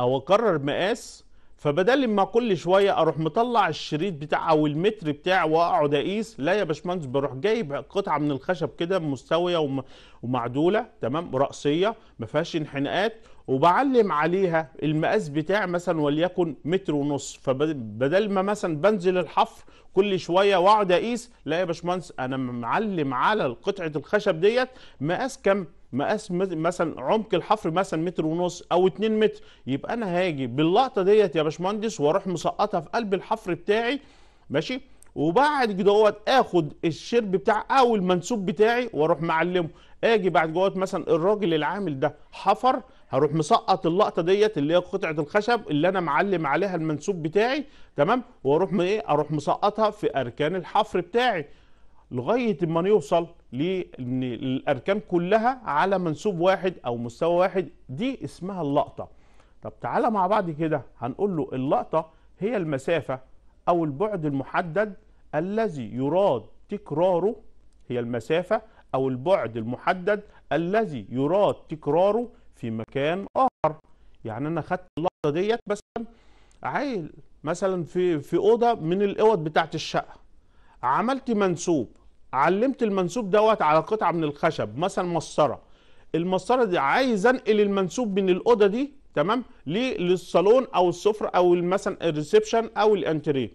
او اقرر مقاس فبدل ما كل شويه اروح مطلع الشريط بتاع او المتر بتاعه واقعد اقيس لا يا باشمهندس بروح جايب قطعه من الخشب كده مستويه ومعدوله تمام راسيه ما فيهاش انحناءات وبعلم عليها المقاس بتاع مثلا وليكن متر ونص فبدل ما مثلا بنزل الحفر كل شويه واقعد اقيس لا يا باشمهندس انا معلم على قطعه الخشب ديت مقاس كم؟ مقاس مثلا عمق الحفر مثلا متر ونص او 2 متر يبقى انا هاجي باللقطه ديت يا باشمهندس واروح مسقطها في قلب الحفر بتاعي ماشي وبعد كده دوت اخد الشرب بتاع او المنسوب بتاعي واروح معلمه اجي بعد جوات مثلا الراجل العامل ده حفر هروح مسقط اللقطه ديت اللي هي قطعه الخشب اللي انا معلم عليها المنسوب بتاعي تمام واروح ايه اروح مسقطها في اركان الحفر بتاعي لغايه ما لان للاركان كلها على منسوب واحد او مستوى واحد دي اسمها اللقطه طب تعالى مع بعض كده هنقول له اللقطه هي المسافه او البعد المحدد الذي يراد تكراره هي المسافه او البعد المحدد الذي يراد تكراره في مكان آخر يعني أنا خدت اللحظة ديت مثلا عيل مثلا في في أوضة من الأوض بتاعة الشقة عملت منسوب علمت المنسوب دوت على قطعة من الخشب مثلا مسطرة المسطرة دي عايز أنقل المنسوب من الأوضة دي تمام ليه للصالون أو السفرة أو مثلا الريسبشن أو الأنتريه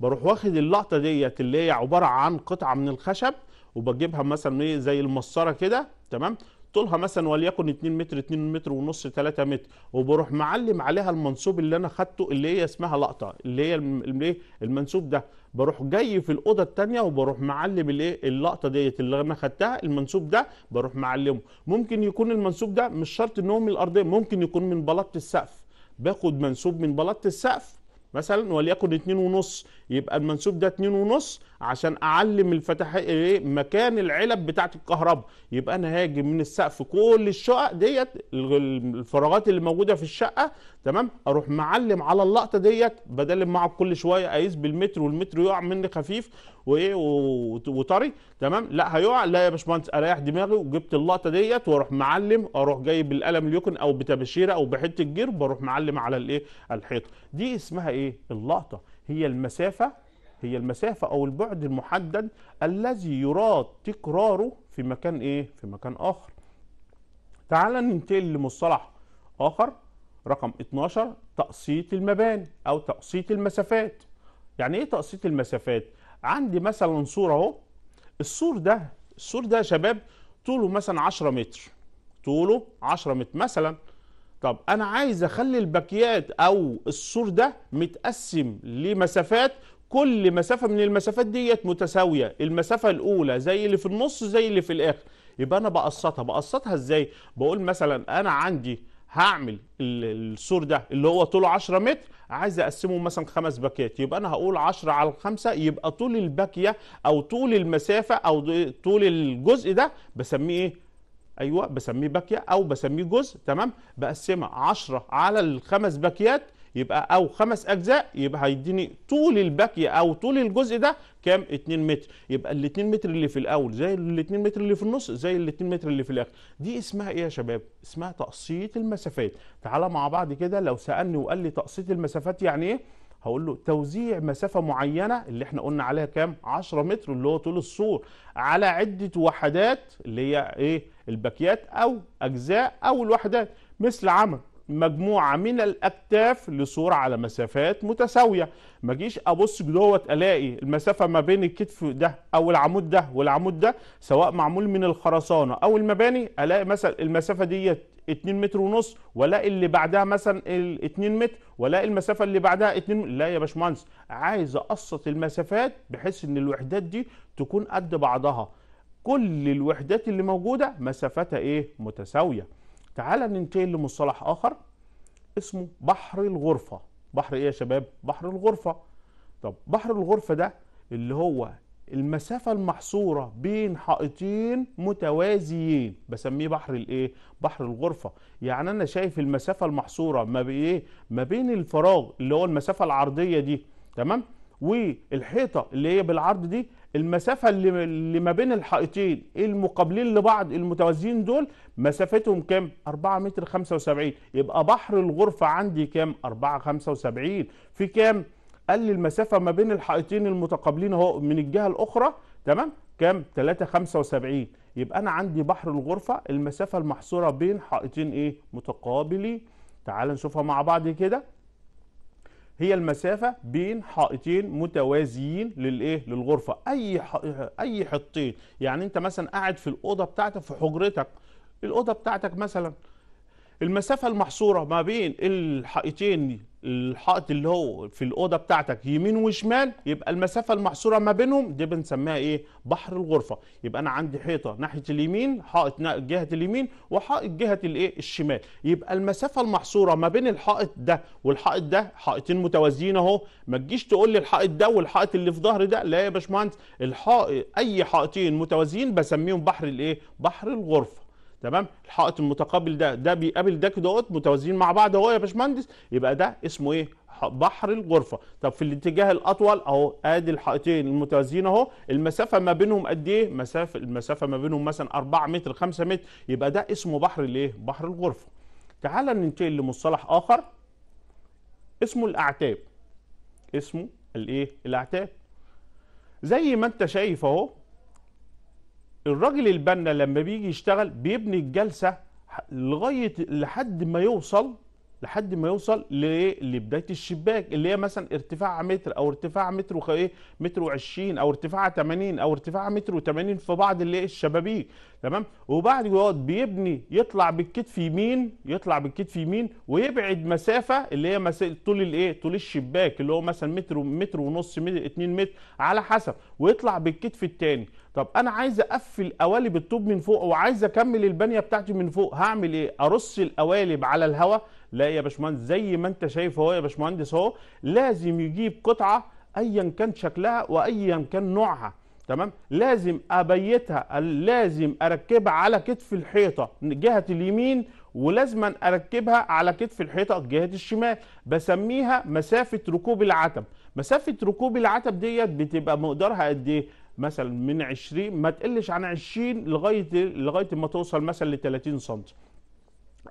بروح واخد اللقطة ديت اللي هي عبارة عن قطعة من الخشب وبجيبها مثلا ايه زي المسطره كده تمام طولها مثلا وليكن 2 متر 2 متر ونص 3 متر وبروح معلم عليها المنسوب اللي انا خدته اللي هي اسمها لقطه اللي هي الايه المنسوب ده بروح جاي في الاوضه الثانيه وبروح معلم الايه اللقطه ديت اللي انا خدتها المنسوب ده بروح معلمه ممكن يكون المنسوب ده مش شرط ان هو من الارضيه ممكن يكون من بلاطه السقف باخد منسوب من بلاطه السقف مثلا وليكن 2 ونص يبقى المنسوب ده 2.5 عشان اعلم الفتح ايه مكان العلب بتاعه الكهرباء يبقى انا هاجي من السقف كل الشقق ديت الفراغات اللي موجوده في الشقه تمام اروح معلم على اللقطه ديت ما اقعد كل شويه اقيس بالمتر والمتر يقع مني خفيف وايه وطري تمام لا هيقع لا يا باشمهندس اريح دماغي وجبت اللقطه ديت واروح معلم اروح جايب القلم اليكن او بتبشيره او بحته جير بروح معلم على الايه الحيطه دي اسمها ايه اللقطه هي المسافة هي المسافة أو البعد المحدد الذي يراد تكراره في مكان إيه؟ في مكان آخر. تعال ننتقل لمصطلح آخر رقم 12 تقسيط المباني أو تقسيط المسافات. يعني إيه تقسيط المسافات؟ عندي مثلا سور أهو السور ده السور ده يا شباب طوله مثلا 10 متر طوله 10 متر مثلا طب انا عايز اخلي الباكيات او السور ده متقسم لمسافات كل مسافه من المسافات ديت متساويه المسافه الاولى زي اللي في النص زي اللي في الاخر يبقى انا بقسطها بقسطها ازاي بقول مثلا انا عندي هعمل السور ده اللي هو طوله 10 متر عايز اقسمه مثلا خمس باكيات يبقى انا هقول 10 على 5 يبقى طول الباكيه او طول المسافه او طول الجزء ده بسميه ايه ايوه بسميه باكيه او بسميه جزء تمام بقسمها 10 على الخمس باكيات يبقى او خمس اجزاء يبقى هيديني طول الباكيه او طول الجزء ده كام 2 متر يبقى ال 2 متر اللي في الاول زي ال 2 متر اللي في النص زي ال 2 متر اللي في الاخر دي اسمها ايه يا شباب اسمها تقسيط المسافات تعالى مع بعض كده لو سالني وقال لي تقسيط المسافات يعني ايه هقول له توزيع مسافه معينه اللي احنا قلنا عليها كام 10 متر اللي هو طول السور على عده وحدات اللي هي ايه الباكيات او اجزاء او الوحدات مثل عمل مجموعه من الاكتاف لصوره على مسافات متساويه ما جيش ابص جدوت الاقي المسافه ما بين الكتف ده او العمود ده والعمود ده سواء معمول من الخرسانه او المباني الاقي مثلا المسافه ديت 2 متر ونص والاقي اللي بعدها مثلا 2 متر والاقي المسافه اللي بعدها 2 متر. لا يا باشمهندس عايز اقسط المسافات بحيث ان الوحدات دي تكون قد بعضها كل الوحدات اللي موجوده مسافتها ايه متساويه تعال ننتقل لمصطلح اخر اسمه بحر الغرفه بحر ايه يا شباب بحر الغرفه طب بحر الغرفه ده اللي هو المسافة المحصورة بين حائطين متوازيين بسميه بحر الايه؟ بحر الغرفة، يعني أنا شايف المسافة المحصورة ما بين ايه؟ ما بين الفراغ اللي هو المسافة العرضية دي تمام؟ والحيطة اللي هي بالعرض دي المسافة اللي ما بين الحائطين المقابلين لبعض المتوازيين دول مسافتهم كام 4 متر 75 يبقى بحر الغرفة عندي كام 4 75 في كام قال لي المسافة ما بين الحائطين المتقابلين اهو من الجهة الاخرى تمام كام 3 75 يبقى انا عندي بحر الغرفة المسافة المحصورة بين حائطين ايه متقابلين تعال نشوفها مع بعض كده هي المسافة بين حائطين متوازيين للايه للغرفة اي اي حطين يعني انت مثلا قاعد في الأوضة بتاعتك في حجرتك الأوضة بتاعتك مثلا المسافه المحصوره ما بين الحائطين الحائط اللي هو في الاوضه بتاعتك يمين وشمال يبقى المسافه المحصوره ما بينهم دي بنسميها ايه بحر الغرفه يبقى انا عندي حيطه ناحيه اليمين حائط جهه اليمين وحائط جهه الايه الشمال يبقى المسافه المحصوره ما بين الحائط ده والحائط ده حائطين متوازيين اهو ما تجيش تقول لي الحائط ده والحائط اللي في ظهر ده لا يا باشمهندس الحائط اي حائطين متوازيين بسميهم بحر الايه بحر الغرفه تمام الحائط المتقابل ده ده بيقابل ده كده متوازيين مع بعض اهو يا باشمهندس يبقى ده اسمه ايه بحر الغرفه طب في الاتجاه الاطول اهو ادي الحائطين المتوازيين اهو المسافه ما بينهم قد ايه مسافه المسافه ما بينهم مثلا 4 متر 5 متر يبقى ده اسمه بحر الايه بحر الغرفه تعال ننتقل لمصطلح اخر اسمه الاعتاب اسمه الايه الاعتاب زي ما انت شايف اهو الراجل البنا لما بيجي يشتغل بيبني الجلسه لغايه لحد ما يوصل لحد ما يوصل لبدايه الشباك اللي هي مثلا ارتفاع متر او ارتفاع متر وخ... إيه، متر وعشرين او ارتفاع 80 او ارتفاع متر و في بعض اللي الشبابيك تمام وبعد دوت بيبني يطلع بالكتف يمين يطلع بالكتف يمين ويبعد مسافه اللي هي مس... طول الايه طول الشباك اللي هو مثلا متر متر ونص متر 2 متر على حسب ويطلع بالكتف الثاني طب انا عايز اقفل قوالب الطوب من فوق وعايز اكمل البنيه بتاعتي من فوق هعمل ايه ارص القوالب على الهواء لا يا باشمهندس زي ما انت شايف اهو يا باشمهندس اهو لازم يجيب قطعه ايا كان شكلها وايا كان نوعها تمام لازم ابيتها لازم اركبها على كتف الحيطه من جهه اليمين ولازما اركبها على كتف الحيطه جهه الشمال بسميها مسافه ركوب العتب مسافه ركوب العتب ديت بتبقى مقدارها قد ايه مثلا من 20 ما تقلش عن 20 لغايه لغايه ما توصل مثلا ل 30 سم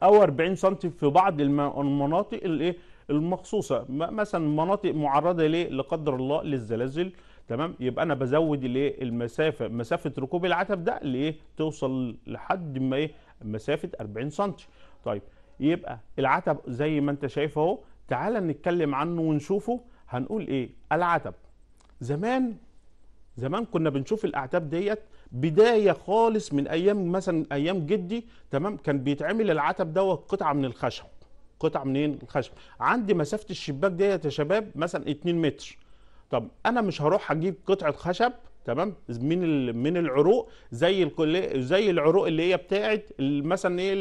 او 40 سم في بعض المناطق الايه المخصوصه مثلا مناطق معرضه ليه لا قدر الله للزلازل تمام يبقى انا بزود الايه المسافه مسافه ركوب العتب ده لايه توصل لحد ما ايه مسافه 40 سم طيب يبقى العتب زي ما انت شايف اهو تعالى نتكلم عنه ونشوفه هنقول ايه العتب زمان زمان كنا بنشوف الاعتاب ديت بدايه خالص من ايام مثلا ايام جدي تمام كان بيتعمل العتب دوت قطعه من الخشب قطعه منين الخشب عندي مسافه الشباك ديت يا شباب مثلا 2 متر طب انا مش هروح اجيب قطعه خشب تمام من من العروق زي زي العروق اللي هي بتاعت مثلا ايه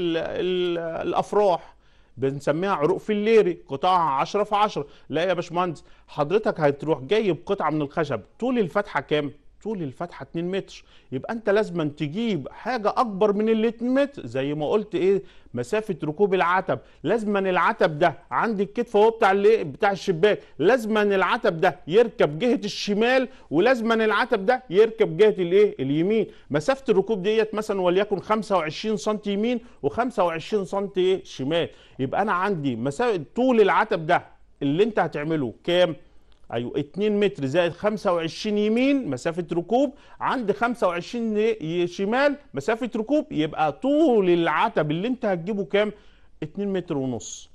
الافراح بنسميها عروق في الليري 10 في 10 لا يا باشمهندس حضرتك هتروح جايب قطعه من الخشب طول الفتحه كام طول الفتحه 2 متر يبقى انت لازم تجيب حاجه اكبر من ال 2 متر زي ما قلت ايه مسافه ركوب العتب لازم العتب ده عند الكتف هو بتاع الايه بتاع الشباك لازم العتب ده يركب جهه الشمال ولازم العتب ده يركب جهه الايه اليمين مسافه الركوب ديت مثلا وليكن 25 سم يمين و25 سم ايه شمال يبقى انا عندي مسافه طول العتب ده اللي انت هتعمله كام ايوه 2 متر زائد 25 يمين مسافه ركوب عند 25 شمال مسافه ركوب يبقى طول العتب اللي انت هتجيبه كام 2 متر ونص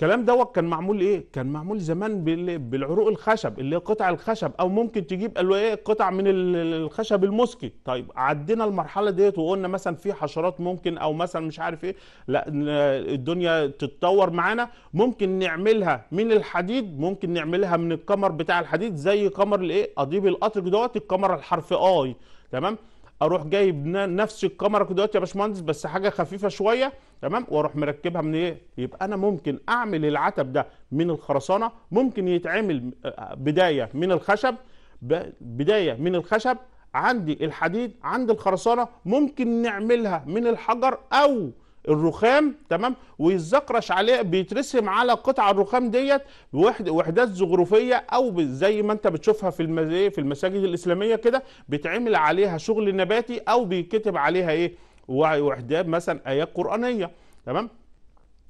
الكلام دوت كان معمول ايه كان معمول زمان بالعروق الخشب اللي هي قطع الخشب او ممكن تجيب قالوا ايه قطع من الخشب المسكي طيب عدينا المرحله ديت وقلنا مثلا في حشرات ممكن او مثلا مش عارف ايه لا الدنيا تتطور معانا ممكن نعملها من الحديد ممكن نعملها من القمر بتاع الحديد زي قمر الايه قضيب القطر دوت القمر الحرف اي تمام اروح جايب نفس الكاميرا دلوقتي يا باشمهندس بس حاجه خفيفه شويه تمام واروح مركبها من ايه يبقى انا ممكن اعمل العتب ده من الخرسانه ممكن يتعمل آه، بدايه من الخشب بدايه من الخشب عندي الحديد عند الخرسانه ممكن نعملها من الحجر او الرخام تمام ويتزقرش عليه بيترسم على قطع الرخام ديت وحدات زخرفيه او زي ما انت بتشوفها في إيه، في المساجد الاسلاميه كده بيتعمل عليها شغل نباتي او بيتكتب عليها ايه وحدات مثلا ايات قرانيه تمام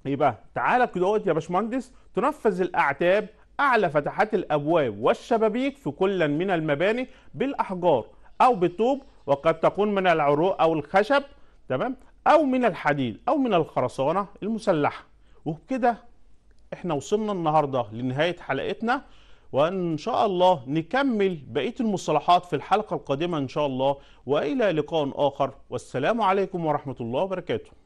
يبقى تعالى دلوقتي يا باشمهندس تنفذ الاعتاب اعلى فتحات الابواب والشبابيك في كل من المباني بالاحجار او بالطوب وقد تكون من العروق او الخشب تمام او من الحديد او من الخرسانه المسلحه وبكده احنا وصلنا النهارده لنهايه حلقتنا وان شاء الله نكمل بقيه المصطلحات في الحلقه القادمه ان شاء الله والى لقاء اخر والسلام عليكم ورحمه الله وبركاته